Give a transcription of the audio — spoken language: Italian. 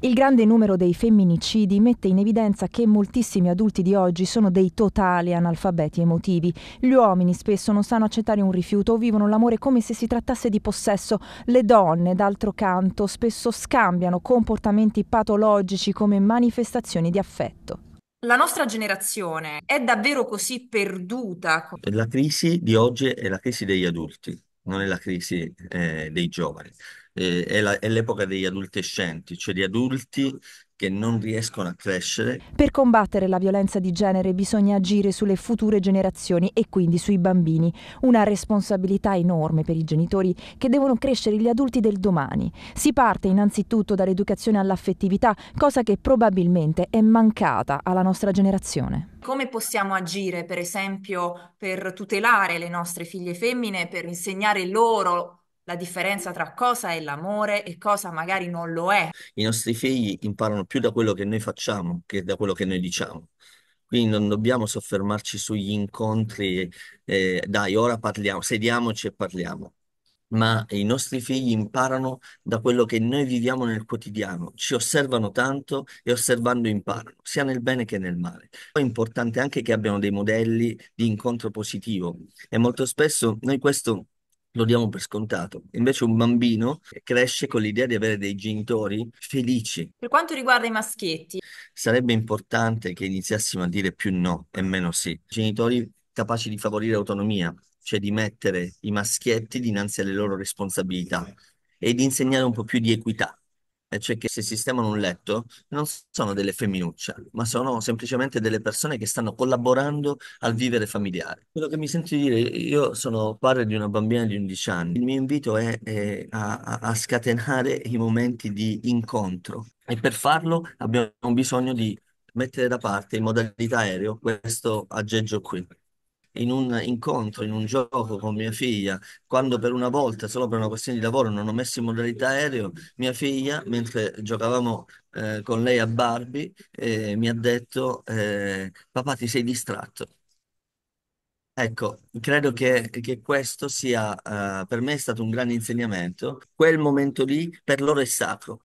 Il grande numero dei femminicidi mette in evidenza che moltissimi adulti di oggi sono dei totali analfabeti emotivi. Gli uomini spesso non sanno accettare un rifiuto o vivono l'amore come se si trattasse di possesso. Le donne, d'altro canto, spesso scambiano comportamenti patologici come manifestazioni di affetto. La nostra generazione è davvero così perduta? La crisi di oggi è la crisi degli adulti, non è la crisi eh, dei giovani è, l'epoca degli adultescenti, cioè di adulti che non riescono a crescere. Per combattere la violenza di genere bisogna agire sulle future generazioni e quindi sui bambini, una responsabilità enorme per i genitori che devono crescere gli adulti del domani. Si parte innanzitutto dall'educazione all'affettività, cosa che probabilmente è mancata alla nostra generazione. Come possiamo agire, per esempio, per tutelare le nostre figlie femmine, per insegnare loro la differenza tra cosa è l'amore e cosa magari non lo è. I nostri figli imparano più da quello che noi facciamo che da quello che noi diciamo. Quindi non dobbiamo soffermarci sugli incontri, eh, dai, ora parliamo, sediamoci e parliamo ma i nostri figli imparano da quello che noi viviamo nel quotidiano, ci osservano tanto e osservando imparano, sia nel bene che nel male. Poi è importante anche che abbiano dei modelli di incontro positivo e molto spesso noi questo lo diamo per scontato. Invece un bambino cresce con l'idea di avere dei genitori felici. Per quanto riguarda i maschietti, Sarebbe importante che iniziassimo a dire più no e meno sì. Genitori capaci di favorire autonomia, cioè di mettere i maschietti dinanzi alle loro responsabilità e di insegnare un po' più di equità cioè che se sistemano un letto, non sono delle femminucce, ma sono semplicemente delle persone che stanno collaborando al vivere familiare. Quello che mi senti dire, io sono padre di una bambina di 11 anni, il mio invito è, è a, a scatenare i momenti di incontro e per farlo abbiamo bisogno di mettere da parte in modalità aereo questo aggeggio qui in un incontro, in un gioco con mia figlia, quando per una volta, solo per una questione di lavoro, non ho messo in modalità aereo, mia figlia, mentre giocavamo eh, con lei a Barbie, eh, mi ha detto, eh, papà ti sei distratto. Ecco, credo che, che questo sia, eh, per me è stato un grande insegnamento. Quel momento lì per loro è sacro.